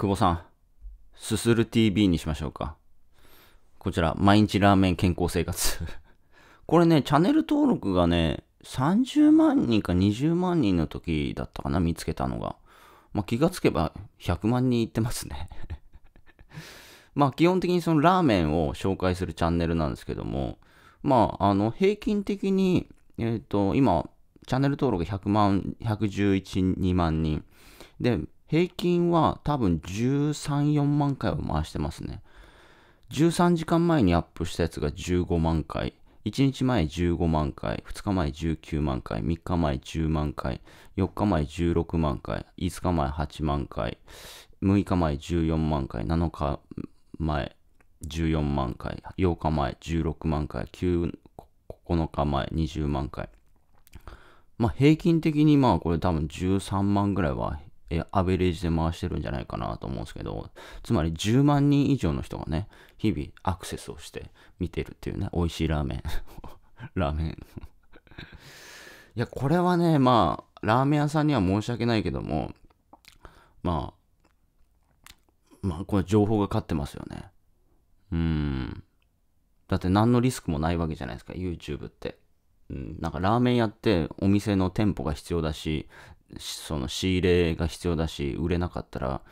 久保さん、すする TV にしましょうか。こちら、毎日ラーメン健康生活 これね、チャンネル登録がね、30万人か20万人の時だったかな、見つけたのが。まあ、気がつけば100万人いってますね まあ、基本的にそのラーメンを紹介するチャンネルなんですけども、まあ、あの、平均的に、えっ、ー、と、今、チャンネル登録100万、111、2万人。で、平均は多分13、4万回は回してますね。13時間前にアップしたやつが15万回、1日前15万回、2日前19万回、3日前10万回、4日前16万回、5日前8万回、6日前14万回、7日前14万回、8日前16万回、9, 9日前20万回。まあ平均的にまあこれ多分13万ぐらいはえアベレージで回してるんじゃないかなと思うんですけど、つまり10万人以上の人がね、日々アクセスをして見てるっていうね、美味しいラーメン。ラーメン いや、これはね、まあ、ラーメン屋さんには申し訳ないけども、まあ、まあ、これ情報が勝ってますよね。うん。だって何のリスクもないわけじゃないですか、YouTube って。うん、なんかラーメン屋ってお店の店舗が必要だし、その仕入れが必要だし、売れなかったら、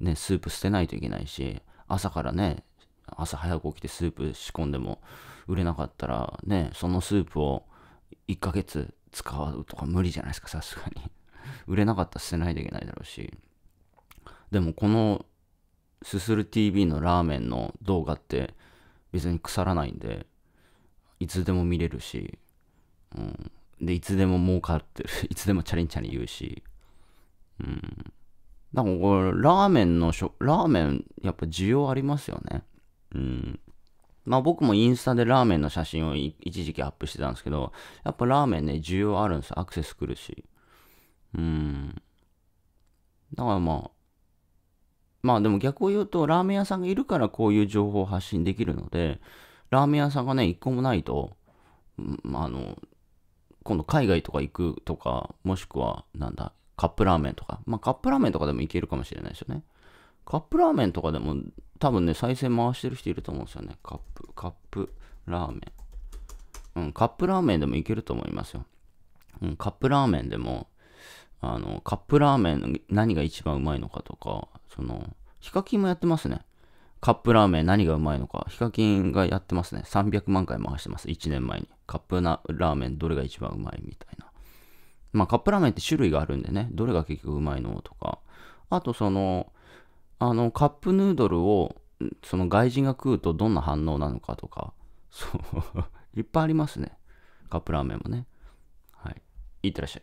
ね、スープ捨てないといけないし、朝からね、朝早く起きてスープ仕込んでも売れなかったら、ね、そのスープを1ヶ月使うとか無理じゃないですか、さすがに。売れなかったら捨てないといけないだろうし。でもこのすする TV のラーメンの動画って別に腐らないんで、いつでも見れるし、うん、で、いつでも儲かってる。いつでもチャリンチャリン言うし。うん。だからこれ、ラーメンのしょ、ラーメン、やっぱ需要ありますよね。うん。まあ僕もインスタでラーメンの写真を一時期アップしてたんですけど、やっぱラーメンね、需要あるんですよ。アクセス来るし。うん。だからまあ、まあでも逆を言うと、ラーメン屋さんがいるからこういう情報を発信できるので、ラーメン屋さんがね、一個もないと、あの、今度海外とか行くとか、もしくは、なんだ、カップラーメンとか。まあ、カップラーメンとかでもいけるかもしれないですよね。カップラーメンとかでも、多分ね、再生回してる人いると思うんですよね。カップ、カップラーメン。うん、カップラーメンでもいけると思いますよ。うん、カップラーメンでも、あの、カップラーメン何が一番うまいのかとか、その、ヒカキンもやってますね。カップラーメン何がうまいのか、ヒカキンがやってますね。300万回回してます。1年前に。カップラーメンどれが一番うまいみたいな。まあカップラーメンって種類があるんでね、どれが結局うまいのとか。あとその、あのカップヌードルをその外人が食うとどんな反応なのかとか、そう いっぱいありますね。カップラーメンもね。はい。いってらっしゃい。